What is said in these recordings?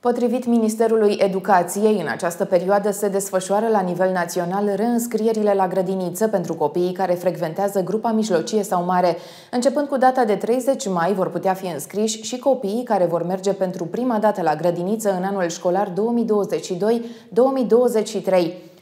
Potrivit Ministerului Educației, în această perioadă se desfășoară la nivel național reînscrierile la grădiniță pentru copiii care frecventează grupa mijlocie sau mare. Începând cu data de 30 mai vor putea fi înscriși și copiii care vor merge pentru prima dată la grădiniță în anul școlar 2022-2023.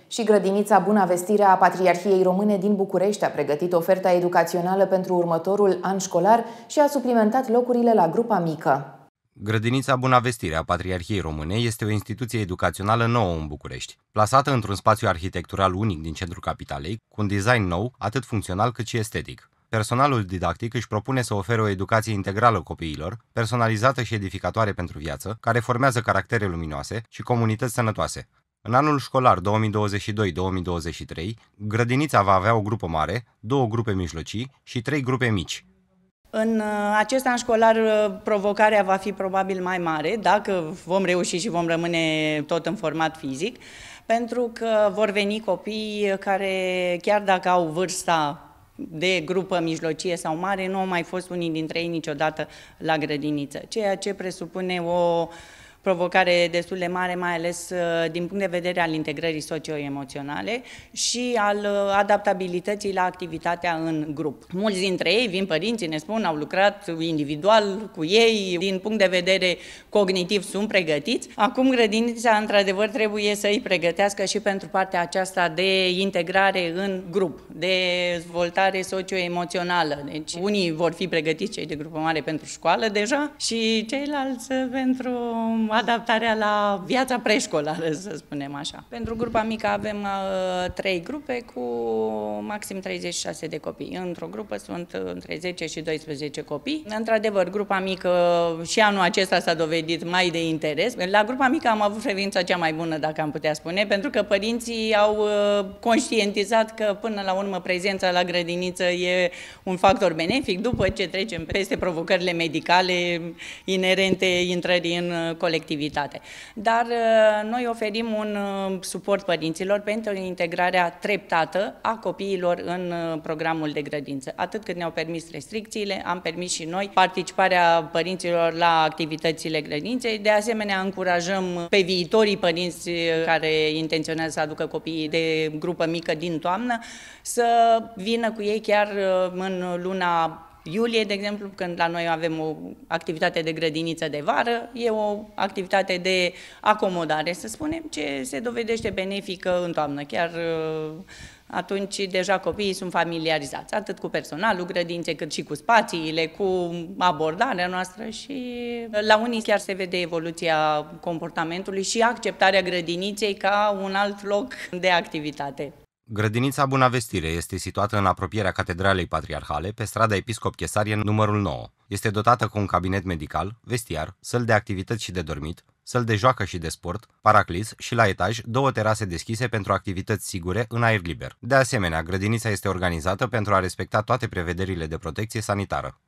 Și grădinița Buna Vestire a Patriarhiei Române din București a pregătit oferta educațională pentru următorul an școlar și a suplimentat locurile la grupa mică. Grădinița Buna Vestire a Patriarhiei Române este o instituție educațională nouă în București, plasată într-un spațiu arhitectural unic din centrul capitalei, cu un design nou, atât funcțional cât și estetic. Personalul didactic își propune să ofere o educație integrală copiilor, personalizată și edificatoare pentru viață, care formează caractere luminoase și comunități sănătoase. În anul școlar 2022-2023, grădinița va avea o grupă mare, două grupe mijlocii și trei grupe mici, în uh, acest an școlar uh, provocarea va fi probabil mai mare, dacă vom reuși și vom rămâne tot în format fizic, pentru că vor veni copii care, chiar dacă au vârsta de grupă mijlocie sau mare, nu au mai fost unii dintre ei niciodată la grădiniță, ceea ce presupune o uh, provocare destul de mare, mai ales uh, din punct de vedere al integrării socio socio-emoționale și al uh, adaptabilității la activitatea în grup. Mulți dintre ei, vin părinții, ne spun, au lucrat individual cu ei, din punct de vedere cognitiv sunt pregătiți. Acum grădinița, într-adevăr, trebuie să îi pregătească și pentru partea aceasta de integrare în grup, de dezvoltare socio socio-emoțională. Deci unii vor fi pregătiți cei de grupă mare pentru școală deja și ceilalți pentru adaptarea la viața preșcolară, să spunem așa. Pentru grupa mică avem uh, trei grupe cu maxim 36 de copii. Într-o grupă sunt între 10 și 12 copii. Într-adevăr, grupa mică și anul acesta s-a dovedit mai de interes. La grupa mică am avut frevința cea mai bună, dacă am putea spune, pentru că părinții au uh, conștientizat că până la urmă prezența la grădiniță e un factor benefic după ce trecem peste provocările medicale inerente intrării în colectiv colectivitate. Dar uh, noi oferim un uh, suport părinților pentru integrarea treptată a copiilor în uh, programul de grădință. Atât cât ne-au permis restricțiile, am permis și noi participarea părinților la activitățile grădinței. De asemenea, încurajăm pe viitorii părinți care intenționează să aducă copiii de grupă mică din toamnă să vină cu ei chiar în luna Iulie, de exemplu, când la noi avem o activitate de grădiniță de vară, e o activitate de acomodare, să spunem, ce se dovedește benefică în toamnă. Chiar uh, atunci deja copiii sunt familiarizați, atât cu personalul grădinței, cât și cu spațiile, cu abordarea noastră și uh, la unii chiar se vede evoluția comportamentului și acceptarea grădiniței ca un alt loc de activitate. Grădinița Bunavestire este situată în apropierea Catedralei Patriarhale, pe strada Episcop Chesarie numărul 9. Este dotată cu un cabinet medical, vestiar, săl de activități și de dormit, săl de joacă și de sport, paraclis și la etaj două terase deschise pentru activități sigure în aer liber. De asemenea, grădinița este organizată pentru a respecta toate prevederile de protecție sanitară.